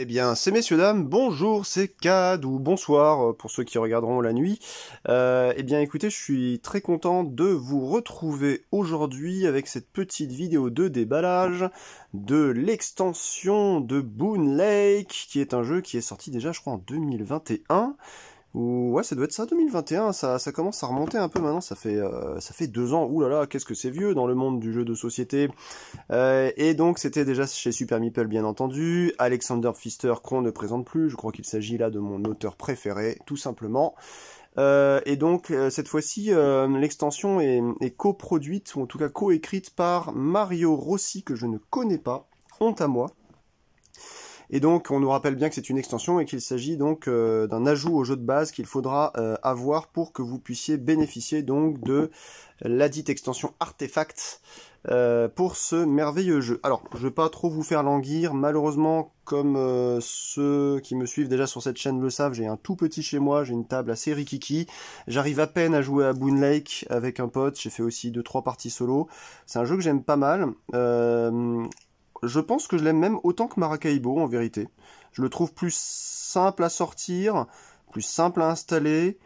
Eh bien, c'est messieurs dames, bonjour, c'est Cad ou bonsoir euh, pour ceux qui regarderont la nuit. Euh, eh bien, écoutez, je suis très content de vous retrouver aujourd'hui avec cette petite vidéo de déballage de l'extension de Boon Lake, qui est un jeu qui est sorti déjà, je crois, en 2021 ouais, ça doit être ça, 2021. Ça, ça commence à remonter un peu maintenant. Ça fait euh, ça fait deux ans. Ouh là là, qu'est-ce que c'est vieux dans le monde du jeu de société. Euh, et donc c'était déjà chez Super Meeple bien entendu. Alexander Pfister qu'on ne présente plus. Je crois qu'il s'agit là de mon auteur préféré, tout simplement. Euh, et donc cette fois-ci, l'extension est, est coproduite ou en tout cas coécrite par Mario Rossi que je ne connais pas. Honte à moi. Et donc, on nous rappelle bien que c'est une extension et qu'il s'agit donc euh, d'un ajout au jeu de base qu'il faudra euh, avoir pour que vous puissiez bénéficier donc de la dite extension Artefact euh, pour ce merveilleux jeu. Alors, je ne vais pas trop vous faire languir, malheureusement, comme ceux qui me suivent déjà sur cette chaîne le savent, j'ai un tout petit chez moi, j'ai une table assez rikiki, j'arrive à peine à jouer à Boon Lake avec un pote, j'ai fait aussi 2-3 parties solo, c'est un jeu que j'aime pas mal, je pense que je l'aime même autant que Maracaibo en vérité. Je le trouve plus simple à sortir, plus simple à installer.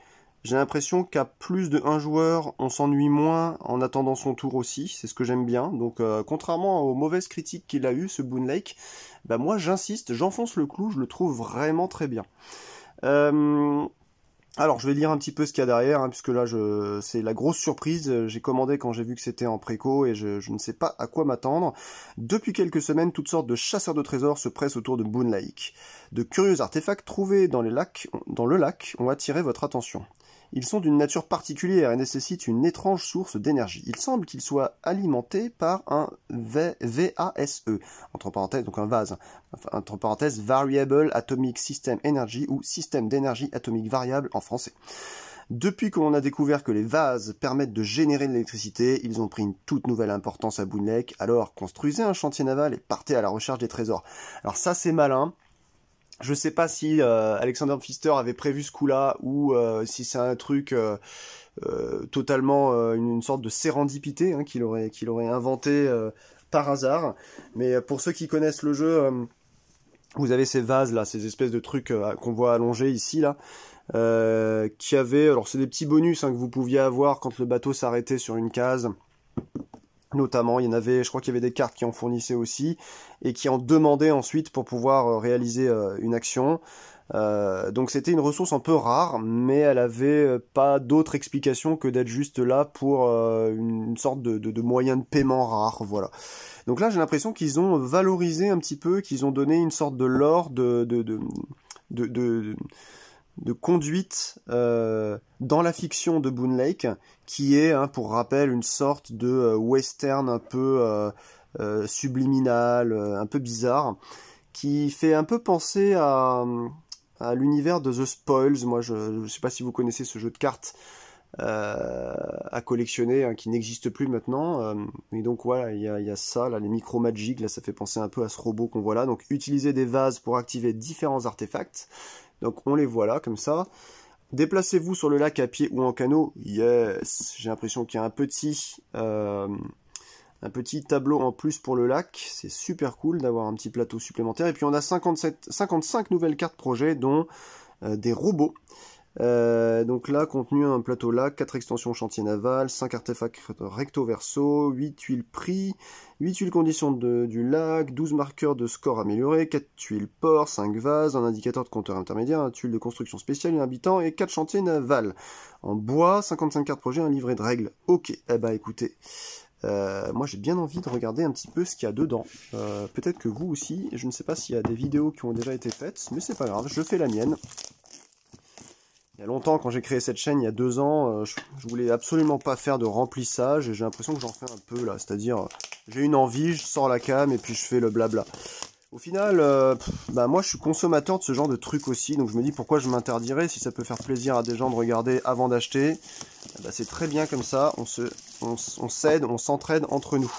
J'ai l'impression qu'à plus de un joueur, on s'ennuie moins en attendant son tour aussi. C'est ce que j'aime bien. Donc, euh, contrairement aux mauvaises critiques qu'il a eues, ce Boon Lake, bah moi j'insiste, j'enfonce le clou, je le trouve vraiment très bien. Euh, alors je vais lire un petit peu ce qu'il y a derrière, hein, puisque là je c'est la grosse surprise. J'ai commandé quand j'ai vu que c'était en préco et je, ne sais pas à quoi m'attendre. Depuis quelques semaines, toutes sortes de chasseurs de trésors se pressent autour de Boon Lake. De curieux artefacts trouvés dans les lacs, dans le lac, ont attiré votre attention. Ils sont d'une nature particulière et nécessitent une étrange source d'énergie. Il semble qu'ils soient alimentés par un VASE, entre parenthèses, donc un vase, entre parenthèses, Variable Atomic System Energy ou Système d'énergie atomique variable en français. Depuis qu'on a découvert que les vases permettent de générer de l'électricité, ils ont pris une toute nouvelle importance à Lake, alors construisez un chantier naval et partez à la recherche des trésors. Alors ça c'est malin, je ne sais pas si euh, Alexander Pfister avait prévu ce coup-là ou euh, si c'est un truc euh, totalement une, sorte de sérendipité hein, qu'il aurait aurait inventé par hasard. Mais pour ceux qui connaissent le jeu, vous avez ces vases là, ces espèces de trucs qu'on voit allongés ici là. qui avaient alors c'est des petits bonus hein, que vous pouviez avoir quand le bateau s'arrêtait sur une case notamment. Il y en avait, je crois qu'il y avait des cartes qui en fournissaient aussi et qui en demandaient ensuite pour pouvoir euh, réaliser euh, une action. Euh, donc c'était une ressource un peu rare, mais elle avait pas d'autre explication que d'être juste là pour une sorte de, moyen de paiement rare, voilà. Donc là j'ai l'impression qu'ils ont valorisé un petit peu, qu'ils ont donné une sorte de l'or de, de de conduite euh, dans la fiction de Boone Lake, qui est, hein, pour rappel, une sorte de euh, western un peu euh, subliminal, un peu bizarre, qui fait un peu penser à, l'univers de The Spoils. Moi, je ne sais pas si vous connaissez ce jeu de cartes. à collectionner hein, qui n'existe plus maintenant mais donc voilà il y a, y a, ça là les micro magiques là ça fait penser un peu à ce robot qu'on voit là donc utiliser des vases pour activer différents artefacts donc on les voit là, comme ça. Déplacez-vous sur le lac à pied ou en canot. Yes J'ai l'impression qu'il y a un petit, euh, un petit tableau en plus pour le lac. C'est super cool d'avoir un petit plateau supplémentaire. Et puis on a 57, 55 nouvelles cartes projet, dont euh, des robots. Euh, donc là, contenu un plateau lac, 4 extensions chantier naval, 5 artefacts recto verso, 8 tuiles prix, 8 tuiles conditions de, du lac, 12 marqueurs de score améliorés, 4 tuiles port, 5 vases, un indicateur de compteur intermédiaire, un tuile de construction spéciale, un habitant et 4 chantiers navals. En bois, 55 cartes projet, un livret de règles. Ok, eh bah écoutez, euh, moi j'ai bien envie de regarder un petit peu ce qu'il y a dedans. Euh, peut-être que vous aussi, je ne sais pas s'il y a des vidéos qui ont déjà été faites, mais c'est pas grave, je fais la mienne il y a longtemps, quand j'ai créé cette chaîne, il y a deux ans, euh, je, voulais absolument pas faire de remplissage et j'ai l'impression que j'en fais un peu là. C'est-à-dire, j'ai une envie, je sors la cam et puis je fais le blabla. Au final, euh, bah moi je suis consommateur de ce genre de truc aussi, donc je me dis pourquoi je m'interdirais si ça peut faire plaisir à des gens de regarder avant d'acheter. Eh bah, c'est très bien comme ça, on se, on, on s'aide, on s'entraide entre nous,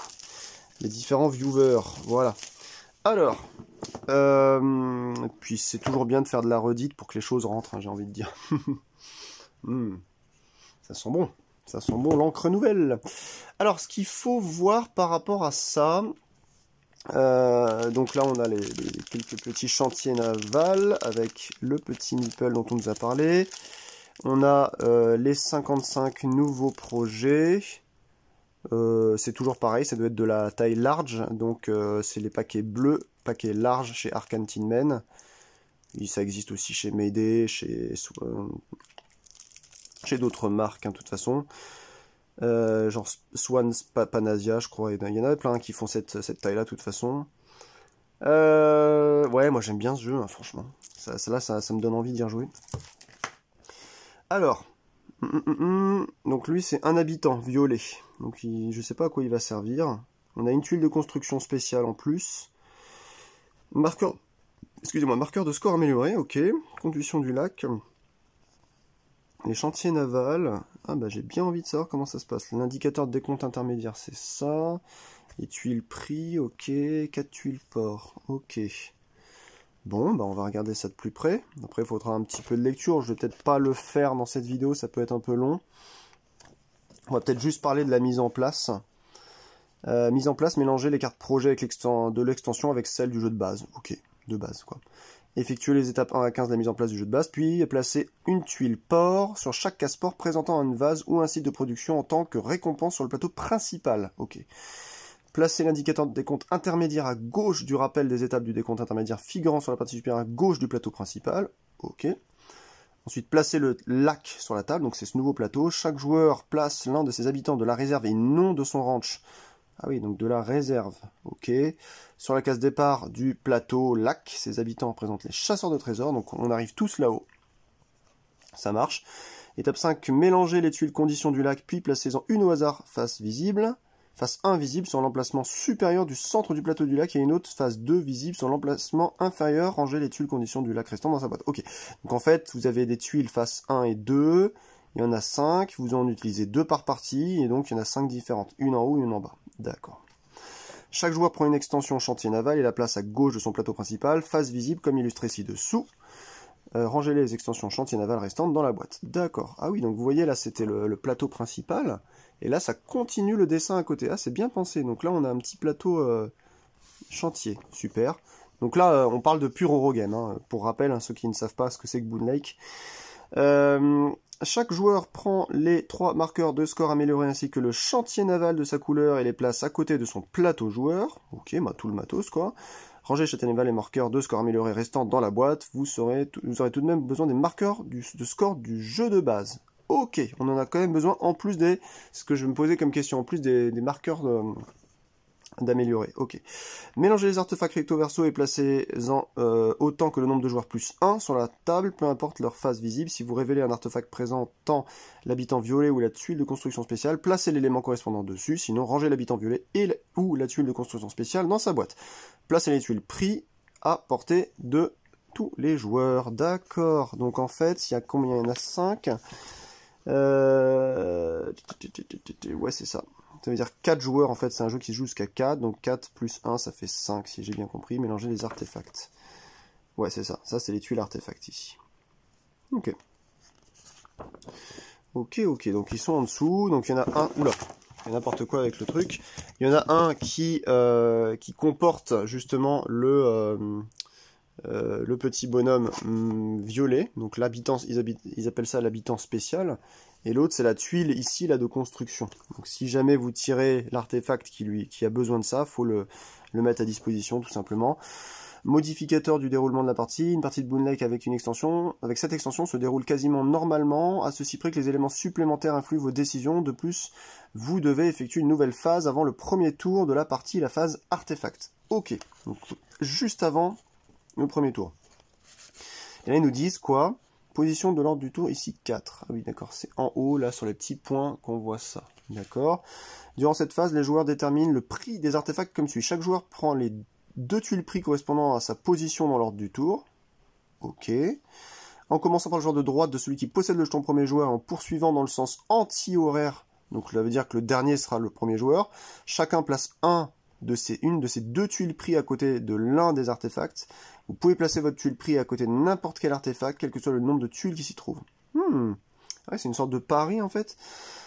les différents viewers. Voilà. Alors, euh, puis c'est toujours bien de faire de la redite pour que les choses rentrent, hein, j'ai envie de dire. Hmm. Ça sent bon. Ça sent bon l'encre nouvelle. Alors ce qu'il faut voir par rapport à ça, euh, donc là on a les, quelques petits chantiers navals avec le petit nipple dont on nous a parlé. On a euh, les 55 nouveaux projets. c'est toujours pareil, ça doit être de la taille large, donc c'est les paquets bleus paquet large chez Arcantine Men. ça existe aussi chez Mayday, chez, euh, chez d'autres marques, hein, de toute façon. Euh, genre Swan Panasia, je crois. Il y en a plein qui font cette, taille-là, de toute façon. Euh, ouais, moi j'aime bien ce jeu, hein, franchement. Ça, ça là, ça, me donne envie d'y rejouer. Alors, hum, hum, hum, donc lui c'est un habitant violet. Donc je je sais pas à quoi il va servir. On a une tuile de construction spéciale en plus. Marqueur, excusez-moi, marqueur de score amélioré, ok. condition du lac. Les chantiers navals. Ah bah j'ai bien envie de savoir comment ça se passe. L'indicateur de décompte intermédiaire, c'est ça. Les tuiles prix, ok. 4 tuiles port, ok. Bon, bah on va regarder ça de plus près. Après, il faudra un petit peu de lecture. Je vais peut-être pas le faire dans cette vidéo, ça peut être un peu long. On va peut-être juste parler de la mise en place. Euh, mise en place, mélanger les cartes projet avec de l'extension avec celles du jeu de base. Ok, de base quoi. Effectuer les étapes 1 à 15 de la mise en place du jeu de base, puis placer une tuile port sur chaque casse-port présentant une vase ou un site de production en tant que récompense sur le plateau principal. Ok. Placer l'indicateur de décompte intermédiaire à gauche du rappel des étapes du décompte intermédiaire figurant sur la partie supérieure à gauche du plateau principal. Ok. Ensuite, placer le lac sur la table, donc c'est ce nouveau plateau. Chaque joueur place l'un de ses habitants de la réserve et non de son ranch ah oui, donc de la réserve. Ok. Sur la case départ du plateau lac, ses habitants représentent les chasseurs de trésors. Donc on arrive tous là-haut. Ça marche. Étape 5, mélanger les tuiles conditions du lac, puis placez-en une au hasard face visible, face invisible sur l'emplacement supérieur du centre du plateau du lac et une autre face 2 visible sur l'emplacement inférieur, rangez les tuiles conditions du lac restant dans sa boîte. Ok, donc en fait, vous avez des tuiles face 1 et 2, il y en a 5, vous en utilisez 2 par partie, et donc il y en a 5 différentes, une en haut, et une en bas. D'accord. Chaque joueur prend une extension chantier naval et la place à gauche de son plateau principal, face visible comme illustré ci-dessous. Euh, rangez les extensions chantier naval restantes dans la boîte. D'accord. Ah oui, donc vous voyez là c'était le, plateau principal, et là ça continue le dessin à côté. Ah c'est bien pensé, donc là on a un petit plateau euh, chantier, super. Donc là euh, on parle de pur Eurogame, hein. pour rappel, hein, ceux qui ne savent pas ce que c'est que Boon Lake. Chaque joueur prend les trois marqueurs de score améliorés ainsi que le chantier naval de sa couleur et les place à côté de son plateau joueur. Ok, bah tout le matos quoi. Rangez chaque naval et marqueurs de score améliorés restants dans la boîte. Vous, vous aurez tout de même besoin des marqueurs de score du jeu de base. Ok, on en a quand même besoin en plus des... ce que je me posais comme question, en plus des marqueurs... De, d'améliorer, ok. Mélangez les artefacts recto verso et placez-en euh, autant que le nombre de joueurs plus 1 sur la table, peu importe leur face visible. Si vous révélez un artefact présent tant l'habitant violet ou la tuile de construction spéciale, placez l'élément correspondant dessus, sinon rangez l'habitant violet et ou la tuile de construction spéciale dans sa boîte. Placez les tuiles pris à portée de tous les joueurs. D'accord, donc en fait, il y a combien Il y en a 5. Euh, ouais, c'est ça. Ça veut dire 4 joueurs, en fait, c'est un jeu qui joue jusqu'à 4, donc 4 plus 1, ça fait 5, si j'ai bien compris, mélanger les artefacts. Ouais, c'est ça, ça c'est les tuiles artefacts ici. Ok. Ok, ok, donc ils sont en dessous, donc il y en a un, oula, il y a n'importe quoi avec le truc. Il y en a un qui, euh, qui comporte justement le, euh, euh, le petit bonhomme hmm, violet, donc l'habitant, ils, appellent ça l'habitant spécial, et l'autre c'est la tuile ici là de construction. Donc si jamais vous tirez l'artefact qui lui qui a besoin de ça, faut le, le mettre à disposition tout simplement. Modificateur du déroulement de la partie, une partie de Lake avec une extension, avec cette extension se déroule quasiment normalement, à ceci près que les éléments supplémentaires influent vos décisions, de plus, vous devez effectuer une nouvelle phase avant le premier tour de la partie, la phase artefact. Ok, donc juste avant le premier tour. Et là ils nous disent quoi Position de l'ordre du tour, ici 4. Ah oui, d'accord, c'est en haut, là, sur les petits points qu'on voit ça. D'accord Durant cette phase, les joueurs déterminent le prix des artefacts comme suit. Chaque joueur prend les deux tuiles prix correspondant à sa position dans l'ordre du tour. Ok. En commençant par le joueur de droite de celui qui possède le jeton premier joueur, en poursuivant dans le sens anti-horaire, donc ça veut dire que le dernier sera le premier joueur. Chacun place un de ces, une de ces deux tuiles prises à côté de l'un des artefacts. Vous pouvez placer votre tuile prise à côté de n'importe quel artefact, quel que soit le nombre de tuiles qui s'y trouvent. Hmm. c'est une sorte de pari en fait.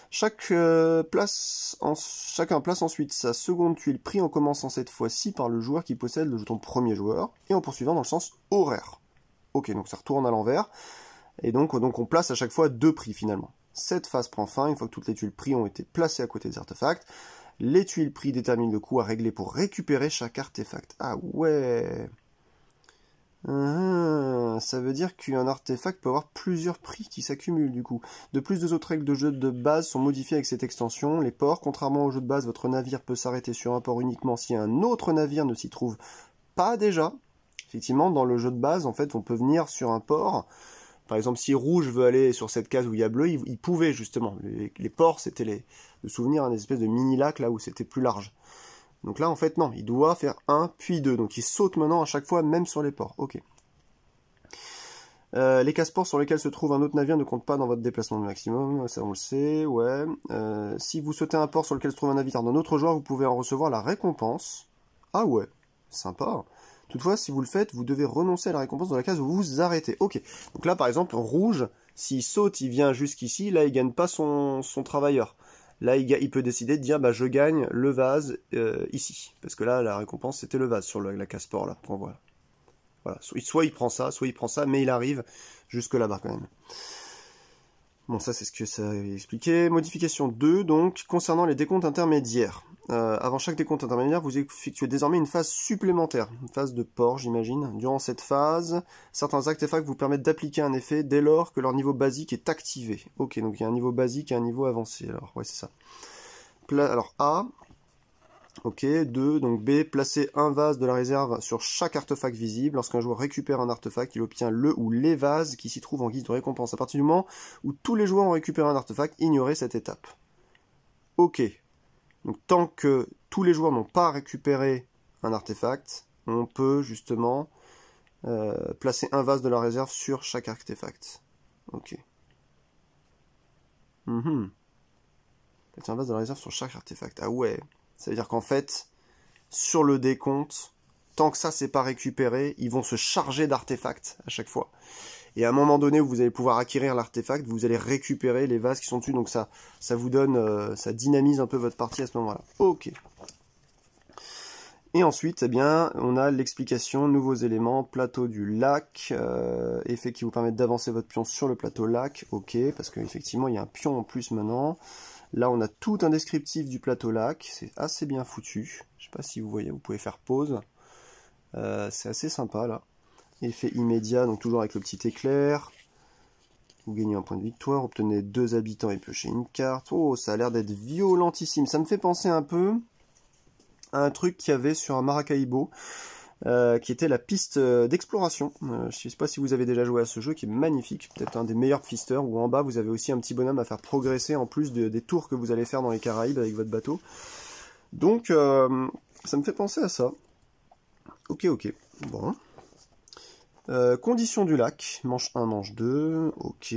Chaque, euh, place en... chacun place ensuite sa seconde tuile prise en commençant cette fois-ci par le joueur qui possède le jeton premier joueur et en poursuivant dans le sens horaire. Ok, donc ça retourne à l'envers. Et donc, donc on place à chaque fois deux prix finalement. Cette phase prend fin une fois que toutes les tuiles prix ont été placées à côté des artefacts. Les tuiles prix déterminent le coût à régler pour récupérer chaque artefact. Ah ouais ah, ça veut dire qu'un artefact peut avoir plusieurs prix qui s'accumulent du coup. De plus, deux autres règles de jeu de base sont modifiées avec cette extension. Les ports, contrairement au jeu de base, votre navire peut s'arrêter sur un port uniquement si un autre navire ne s'y trouve pas déjà. Effectivement, dans le jeu de base, en fait, on peut venir sur un port, par exemple, si rouge veut aller sur cette case où il y a bleu, il, pouvait justement. Les, ports, c'était les, hein, de souvenir, un espèce de mini lac là où c'était plus large. Donc là, en fait, non, il doit faire un puis 2. Donc il saute maintenant à chaque fois, même sur les ports. Ok. Euh, les casse ports sur lesquels se trouve un autre navire ne comptent pas dans votre déplacement maximum, ça on le sait, ouais. Euh, si vous sautez un port sur lequel se trouve un navire d'un autre joueur, vous pouvez en recevoir la récompense. Ah ouais, sympa. Toutefois, si vous le faites, vous devez renoncer à la récompense dans la case où vous vous arrêtez. Ok. Donc là, par exemple, rouge, s'il saute, il vient jusqu'ici, là, il gagne pas son, son travailleur. Là, il, peut décider de dire, bah, je gagne le vase euh, ici. Parce que là, la récompense, c'était le vase sur la case port là, Voilà. Soit il prend ça, soit il prend ça, mais il arrive jusque là-bas, quand même. Bon, ça, c'est ce que ça expliquait. Modification 2, donc, concernant les décomptes intermédiaires. Euh, avant chaque décompte intermédiaire, vous effectuez désormais une phase supplémentaire, une phase de port, j'imagine. Durant cette phase, certains artefacts vous permettent d'appliquer un effet dès lors que leur niveau basique est activé. Ok, donc il y a un niveau basique et un niveau avancé, alors, ouais, c'est ça. alors, A, ok, 2, donc B, placer un vase de la réserve sur chaque artefact visible. Lorsqu'un joueur récupère un artefact, il obtient le ou les vases qui s'y trouvent en guise de récompense. À partir du moment où tous les joueurs ont récupéré un artefact, ignorez cette étape. Ok, donc tant que tous les joueurs n'ont pas récupéré un artefact, on peut justement euh, placer un vase de la réserve sur chaque artefact. Ok. Mhm. Placer un vase de la réserve sur chaque artefact. Ah ouais. Ça veut dire qu'en fait, sur le décompte, tant que ça c'est pas récupéré, ils vont se charger d'artefacts à chaque fois. Et à un moment donné vous allez pouvoir acquérir l'artefact, vous allez récupérer les vases qui sont dessus. Donc ça, ça vous donne, euh, ça dynamise un peu votre partie à ce moment-là. Ok. Et ensuite, eh bien, on a l'explication, nouveaux éléments, plateau du lac, euh, effet qui vous permet d'avancer votre pion sur le plateau lac, ok, parce qu'effectivement, il y a un pion en plus maintenant. Là, on a tout un descriptif du plateau lac, c'est assez bien foutu. Je ne sais pas si vous voyez, vous pouvez faire pause. Euh, c'est assez sympa, là. Effet immédiat, donc toujours avec le petit éclair. Vous gagnez un point de victoire, obtenez deux habitants et piochez une carte. Oh, ça a l'air d'être violentissime. Ça me fait penser un peu à un truc qu'il y avait sur un Maracaibo, euh, qui était la piste euh, d'exploration. Euh, je ne sais pas si vous avez déjà joué à ce jeu, qui est magnifique, peut-être un des meilleurs pisteurs, Ou en bas vous avez aussi un petit bonhomme à faire progresser en plus des tours que vous allez faire dans les Caraïbes avec votre bateau. Donc, ça me fait penser à ça. Ok, ok. Bon. Euh, condition du lac, manche 1, manche 2, ok.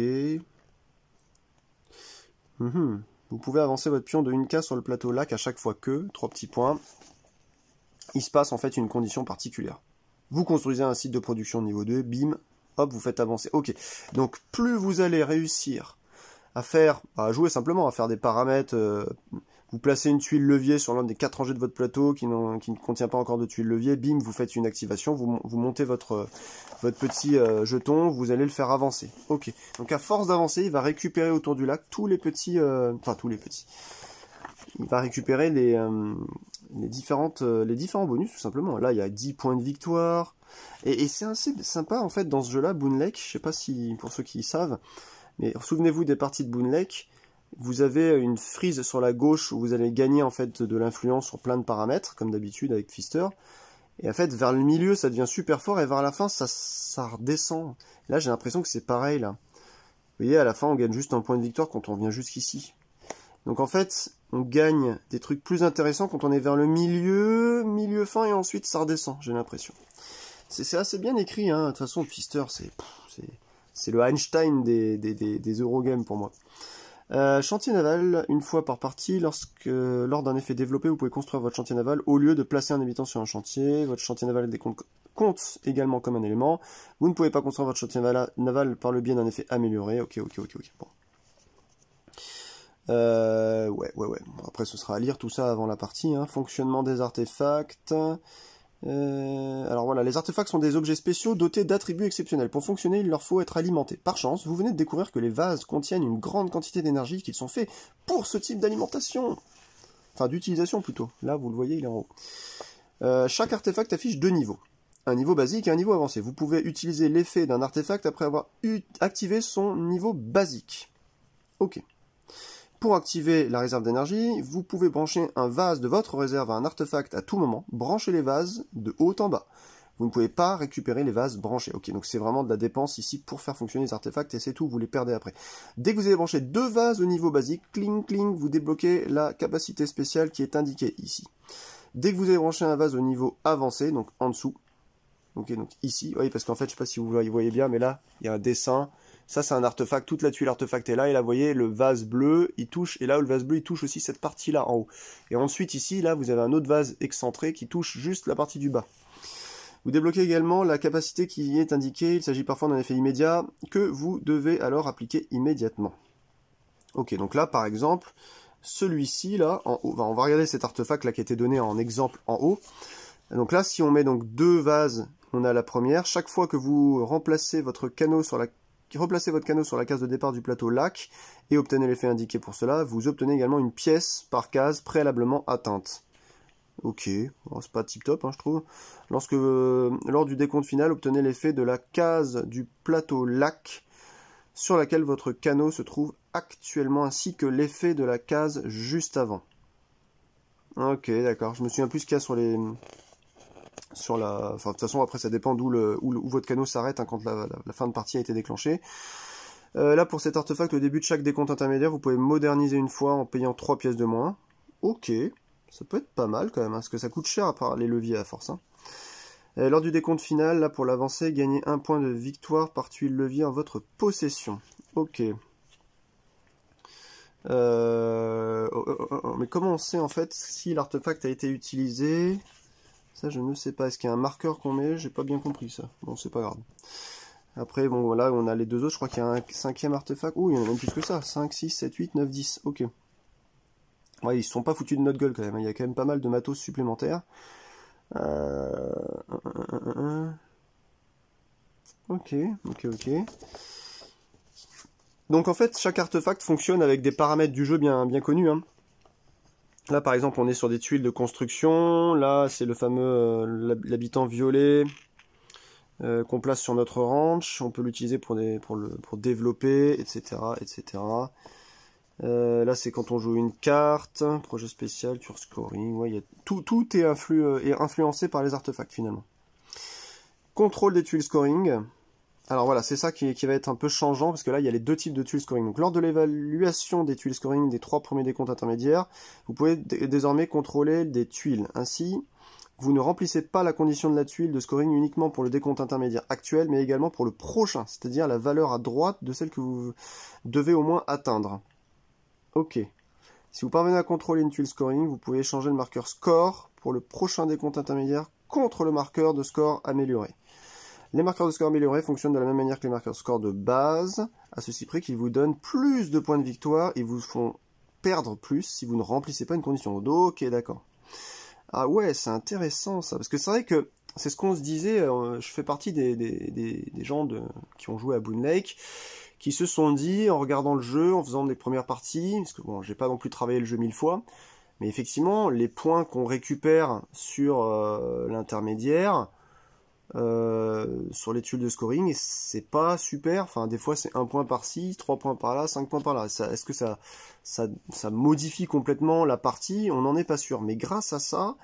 Mhm. Vous pouvez avancer votre pion de 1k sur le plateau lac à chaque fois que, trois petits points, il se passe en fait une condition particulière. Vous construisez un site de production niveau 2, bim, hop, vous faites avancer. Ok, donc plus vous allez réussir à faire, à jouer simplement, à faire des paramètres euh, vous placez une tuile levier sur l'un des quatre rangées de votre plateau qui, ne contient pas encore de tuile levier. Bim, vous faites une activation, vous, montez votre, petit euh, jeton, vous allez le faire avancer. Ok. Donc à force d'avancer, il va récupérer autour du lac tous les petits, euh, enfin tous les petits. Il va récupérer les, euh, différentes, les différents bonus tout simplement. Là, il y a 10 points de victoire. Et, c'est assez sympa en fait dans ce jeu-là, Boon Lake. Je sais pas si pour ceux qui savent, mais souvenez-vous des parties de Boon vous avez une frise sur la gauche où vous allez gagner en fait de l'influence sur plein de paramètres, comme d'habitude avec Pfister. Et en fait, vers le milieu, ça devient super fort, et vers la fin, ça, ça redescend. là, j'ai l'impression que c'est pareil, là. Vous voyez, à la fin, on gagne juste un point de victoire quand on vient jusqu'ici. Donc en fait, on gagne des trucs plus intéressants quand on est vers le milieu, milieu fin, et ensuite ça redescend, j'ai l'impression. C'est assez bien écrit, hein. De toute façon, Pfister, c'est le Einstein des Eurogames pour moi. Euh, chantier naval, une fois par partie, lorsque, lors d'un effet développé, vous pouvez construire votre chantier naval au lieu de placer un habitant sur un chantier. Votre chantier naval compte également comme un élément. Vous ne pouvez pas construire votre chantier naval, par le biais d'un effet amélioré. Ok, ok, ok, ok. Bon. Euh, ouais, ouais, ouais. après, ce sera à lire tout ça avant la partie. Hein. Fonctionnement des artefacts. Euh, alors voilà, les artefacts sont des objets spéciaux dotés d'attributs exceptionnels. Pour fonctionner, il leur faut être alimentés. Par chance, vous venez de découvrir que les vases contiennent une grande quantité d'énergie qu'ils sont faits pour ce type d'alimentation. Enfin, d'utilisation plutôt. Là, vous le voyez, il est en haut. Euh, chaque artefact affiche deux niveaux. Un niveau basique et un niveau avancé. Vous pouvez utiliser l'effet d'un artefact après avoir activé son niveau basique. Ok. Pour activer la réserve d'énergie, vous pouvez brancher un vase de votre réserve à un artefact à tout moment, Branchez les vases de haut en bas. Vous ne pouvez pas récupérer les vases branchés. Ok, donc c'est vraiment de la dépense ici pour faire fonctionner les artefacts et c'est tout, vous les perdez après. Dès que vous avez branché deux vases au niveau basique, cling cling, vous débloquez la capacité spéciale qui est indiquée ici. Dès que vous avez branché un vase au niveau avancé, donc en dessous, ok, donc ici, oui, parce qu'en fait, je sais pas si vous voyez bien, mais là, il y a un dessin, ça, c'est un artefact. Toute la tuile artefact est là. Et là, vous voyez, le vase bleu, il touche. Et là, le vase bleu, il touche aussi cette partie-là en haut. Et ensuite, ici, là, vous avez un autre vase excentré qui touche juste la partie du bas. Vous débloquez également la capacité qui est indiquée. Il s'agit parfois d'un effet immédiat que vous devez alors appliquer immédiatement. Ok, donc là, par exemple, celui-ci, là, en haut, on va regarder cet artefact là qui a été donné en exemple en haut. Donc là, si on met donc deux vases, on a la première. Chaque fois que vous remplacez votre canot sur la replacez votre canot sur la case de départ du plateau lac et obtenez l'effet indiqué pour cela, vous obtenez également une pièce par case préalablement atteinte. Ok, c'est pas tip top, hein, je trouve. Lorsque, euh, lors du décompte final, obtenez l'effet de la case du plateau lac sur laquelle votre canot se trouve actuellement, ainsi que l'effet de la case juste avant. Ok, d'accord. Je me souviens plus ce qu'il y a sur les, sur la. de toute façon, après, ça dépend d'où le, où, votre canot s'arrête hein, quand la, fin de partie a été déclenchée. Euh, là, pour cet artefact, au début de chaque décompte intermédiaire, vous pouvez moderniser une fois en payant 3 pièces de moins. Ok, ça peut être pas mal quand même, hein, parce que ça coûte cher à part les leviers à force. Hein. Euh, lors du décompte final, là, pour l'avancer, gagnez un point de victoire par tuile levier en votre possession. Ok. Euh, oh, oh, oh, mais comment on sait en fait si l'artefact a été utilisé je ne sais pas. Est-ce qu'il y a un marqueur qu'on met J'ai pas bien compris ça. Bon, c'est pas grave. Après, bon, voilà, on a les deux autres. Je crois qu'il y a un cinquième artefact. Ouh, il y en a même plus que ça. 5, 6, 7, 8, 9, 10. Ok. Ouais, ils se sont pas foutus de notre gueule quand même. Il y a quand même pas mal de matos supplémentaires. Euh, ok, ok, ok. Donc en fait, chaque artefact fonctionne avec des paramètres du jeu bien, bien connus. Hein. Là, par exemple, on est sur des tuiles de construction. Là, c'est le fameux euh, l'habitant violet euh, qu'on place sur notre ranch. On peut l'utiliser pour, pour, pour développer, etc. etc. Euh, là, c'est quand on joue une carte, projet spécial, tour scoring. tout, tout est, est influencé par les artefacts, finalement. Contrôle des tuiles scoring. Alors voilà, c'est ça qui, va être un peu changeant, parce que là, il y a les deux types de tuiles scoring. Donc lors de l'évaluation des tuiles scoring des trois premiers décomptes intermédiaires, vous pouvez désormais contrôler des tuiles. Ainsi, vous ne remplissez pas la condition de la tuile de scoring uniquement pour le décompte intermédiaire actuel, mais également pour le prochain, c'est-à-dire la valeur à droite de celle que vous devez au moins atteindre. Ok. Si vous parvenez à contrôler une tuile scoring, vous pouvez changer le marqueur score pour le prochain décompte intermédiaire contre le marqueur de score amélioré. Les marqueurs de score améliorés fonctionnent de la même manière que les marqueurs de score de base, à ceci près qu'ils vous donnent plus de points de victoire et vous font perdre plus si vous ne remplissez pas une condition. Ok, d'accord. Ah ouais, c'est intéressant ça, parce que c'est vrai que c'est ce qu'on se disait, euh, je fais partie des, gens qui ont joué à Boon Lake, qui se sont dit, en regardant le jeu, en faisant des premières parties, parce que bon, j'ai pas non plus travaillé le jeu mille fois, mais effectivement, les points qu'on récupère sur euh, l'intermédiaire, euh, sur les tuiles de scoring et c'est pas super. Enfin, des fois c'est un point par-ci, trois points par-là, cinq points par-là. Est-ce que ça, ça, ça, modifie complètement la partie On n'en est pas sûr. Mais grâce à ça,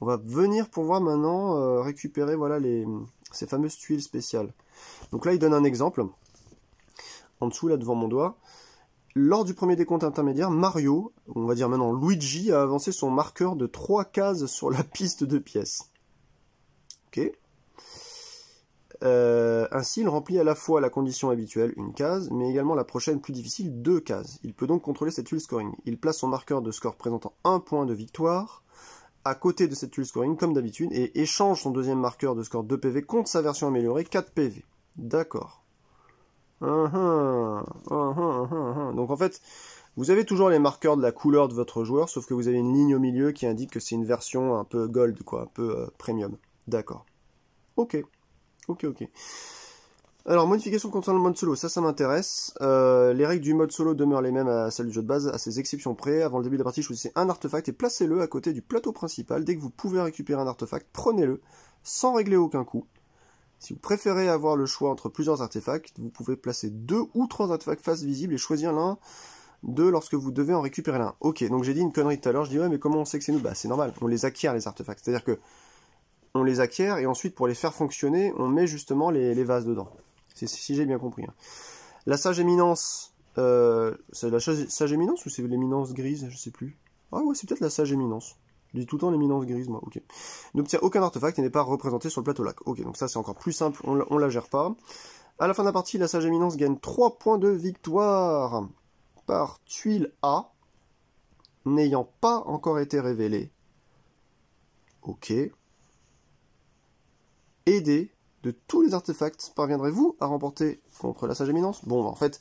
on va venir pouvoir maintenant euh, récupérer voilà les, ces fameuses tuiles spéciales. Donc là, il donne un exemple en dessous là devant mon doigt. Lors du premier décompte intermédiaire, Mario, on va dire maintenant Luigi, a avancé son marqueur de trois cases sur la piste de pièces. Ok. Euh, ainsi, il remplit à la fois la condition habituelle, une case, mais également la prochaine plus difficile, deux cases. Il peut donc contrôler cette huile scoring. Il place son marqueur de score présentant un point de victoire à côté de cette huile scoring, comme d'habitude, et échange son deuxième marqueur de score 2 PV contre sa version améliorée 4 PV. D'accord. Donc en fait, vous avez toujours les marqueurs de la couleur de votre joueur, sauf que vous avez une ligne au milieu qui indique que c'est une version un peu gold, quoi, un peu euh, premium. D'accord. Ok. Ok, ok. Alors, modification concernant le mode solo, ça, ça m'intéresse. Euh, les règles du mode solo demeurent les mêmes à celles du jeu de base, à ses exceptions près. Avant le début de la partie, choisissez un artefact et placez-le à côté du plateau principal. Dès que vous pouvez récupérer un artefact, prenez-le, sans régler aucun coup. Si vous préférez avoir le choix entre plusieurs artefacts, vous pouvez placer deux ou trois artefacts face visible et choisir l'un de lorsque vous devez en récupérer l'un. Ok, donc j'ai dit une connerie tout à l'heure, je dis ouais mais comment on sait que c'est nous Bah c'est normal, on les acquiert les artefacts. C'est-à-dire que on les acquiert et ensuite pour les faire fonctionner, on met justement les, vases dedans. C'est si j'ai bien compris. Hein. La sage éminence, euh, c'est la sage, sage, éminence ou c'est l'éminence grise, je sais plus. Ah ouais, c'est peut-être la sage éminence. Je dis tout le temps l'éminence grise, moi, ok. N'obtient aucun artefact et n'est pas représenté sur le plateau lac. Ok, donc ça c'est encore plus simple, on, on la gère pas. À la fin de la partie, la sage éminence gagne 3 points de victoire par tuile A, n'ayant pas encore été révélée. Ok aidé de tous les artefacts, parviendrez-vous à remporter contre la Sage Éminence Bon, bah, en fait,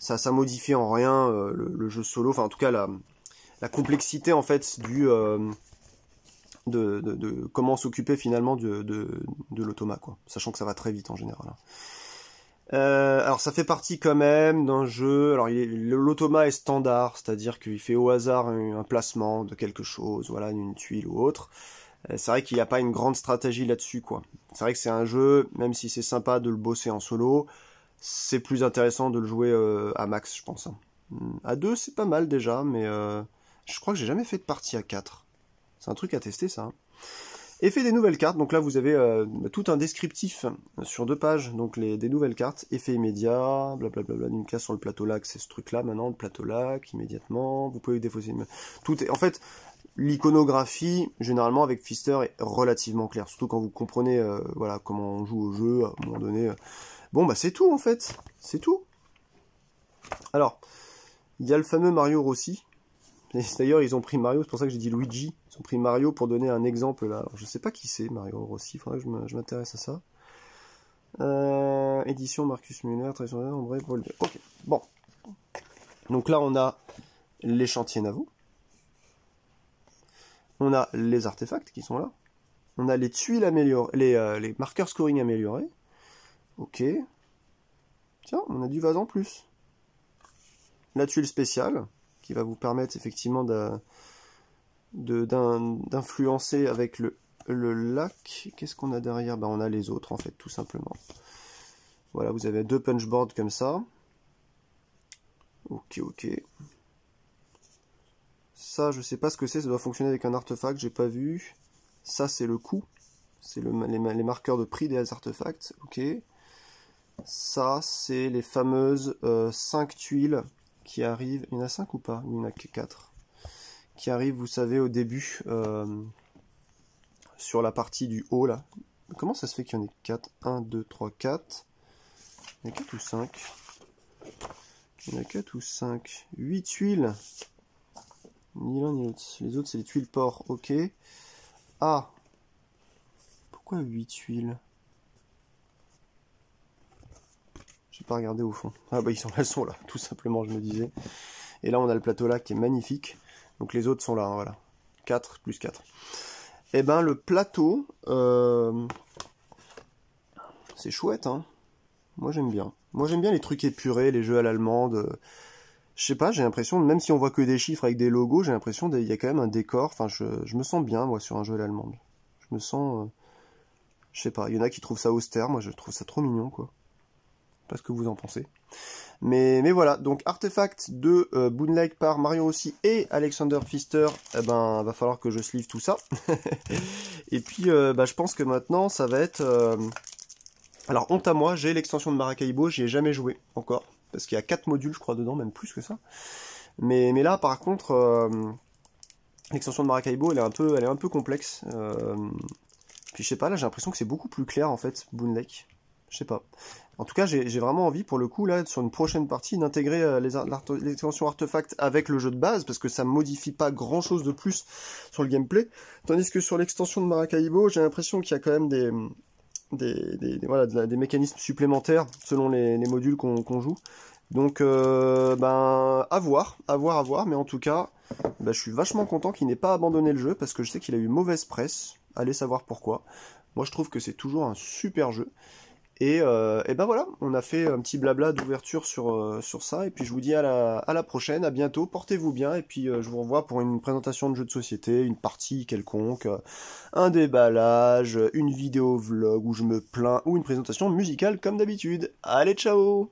ça ça modifie en rien euh, le, jeu solo, enfin en tout cas la, complexité en fait du euh, de, comment s'occuper finalement de, l'automat, quoi. Sachant que ça va très vite en général. Hein. Euh, alors ça fait partie quand même d'un jeu. Alors l'automa est, standard, c'est-à-dire qu'il fait au hasard un, placement de quelque chose, voilà, une tuile ou autre. Euh, c'est vrai qu'il n'y a pas une grande stratégie là-dessus, quoi. C'est vrai que c'est un jeu, même si c'est sympa de le bosser en solo, c'est plus intéressant de le jouer euh, à max, je pense. Hein. Hmm. À deux, c'est pas mal déjà, mais euh, je crois que j'ai jamais fait de partie à 4. C'est un truc à tester, ça. Effet hein. des nouvelles cartes, donc là vous avez tout un descriptif sur deux pages, donc les, des nouvelles cartes, effet immédiat, blablabla, une case sur le plateau lac, c'est ce truc là maintenant, le plateau lac, immédiatement, vous pouvez défausser... Tout est... En fait, L'iconographie, généralement avec Fister, est relativement claire, surtout quand vous comprenez euh, voilà, comment on joue au jeu, à un moment donné. Euh. Bon, bah c'est tout en fait, c'est tout. Alors, il y a le fameux Mario Rossi. D'ailleurs, ils ont pris Mario, c'est pour ça que j'ai dit Luigi. Ils ont pris Mario pour donner un exemple là. Alors, je sais pas qui c'est Mario Rossi, faudrait que je m'intéresse à ça. Euh, édition Marcus Muller, très vrai, Paul. Ok, bon. Donc là, on a l'échantillon à vous on a les artefacts qui sont là, on a les tuiles améliorées, euh, les, marqueurs scoring améliorés. Ok. Tiens, on a du vase en plus. La tuile spéciale, qui va vous permettre effectivement d'influencer avec le, lac. Qu'est-ce qu'on a derrière ben, On a les autres, en fait, tout simplement. Voilà, vous avez deux punchboards comme ça. Ok, ok. Ça, je sais pas ce que c'est, ça doit fonctionner avec un artefact, j'ai pas vu. Ça, c'est le coût. C'est le, les, marqueurs de prix des artefacts, ok. Ça, c'est les fameuses euh, 5 tuiles qui arrivent. Il y en a 5 ou pas Il n'y en a que 4. Qui arrivent, vous savez, au début, euh, sur la partie du haut, là. Comment ça se fait qu'il y en ait 4 1, 2, 3, 4. Il y en a 4 ou 5 Il y en a 4 ou 5 8 tuiles ni l'un ni l'autre. Les autres, c'est les tuiles port, Ok. Ah. Pourquoi 8 tuiles J'ai pas regardé au fond. Ah bah ils sont, elles sont là, tout simplement, je me disais. Et là, on a le plateau là qui est magnifique. Donc les autres sont là, hein, voilà. 4 plus 4. Eh ben, le plateau, euh, c'est chouette, hein. Moi, j'aime bien. Moi, j'aime bien les trucs épurés, les jeux à l'allemande. Euh, je sais pas, j'ai l'impression, même si on voit que des chiffres avec des logos, j'ai l'impression qu'il y a quand même un décor. Enfin, je, me sens bien, moi, sur un jeu à l'allemande. Je me sens. Euh, je sais pas, il y en a qui trouvent ça austère, moi, je trouve ça trop mignon, quoi. Pas ce que vous en pensez. Mais, mais voilà, donc Artefact de euh, par Marion aussi et Alexander Pfister, eh ben, va falloir que je sleeve tout ça. et puis, euh, bah, je pense que maintenant, ça va être. Euh, alors, honte à moi, j'ai l'extension de Maracaibo, j'y ai jamais joué encore parce qu'il y a quatre modules, je crois, dedans, même plus que ça. Mais, mais là, par contre, euh, l'extension de Maracaibo, elle est un peu, elle est un peu complexe. Euh, puis je sais pas, là, j'ai l'impression que c'est beaucoup plus clair, en fait, Boon Lake. Je sais pas. En tout cas, j'ai vraiment envie, pour le coup, là, sur une prochaine partie, d'intégrer euh, l'extension artefact avec le jeu de base, parce que ça modifie pas grand chose de plus sur le gameplay. Tandis que sur l'extension de Maracaibo, j'ai l'impression qu'il y a quand même des des, mécanismes supplémentaires selon les, modules qu'on joue. Donc, euh, ben, à voir, à voir, à voir. Mais en tout cas, ben, je suis vachement content qu'il n'ait pas abandonné le jeu parce que je sais qu'il a eu mauvaise presse. Allez savoir pourquoi. Moi, je trouve que c'est toujours un super jeu. Euh, et, ben voilà, on a fait un petit blabla d'ouverture sur, euh, sur ça. Et puis je vous dis à la, à la prochaine, à bientôt, portez-vous bien. Et puis euh, je vous revois pour une présentation de jeu de société, une partie quelconque, un déballage, une vidéo vlog où je me plains, ou une présentation musicale comme d'habitude. Allez, ciao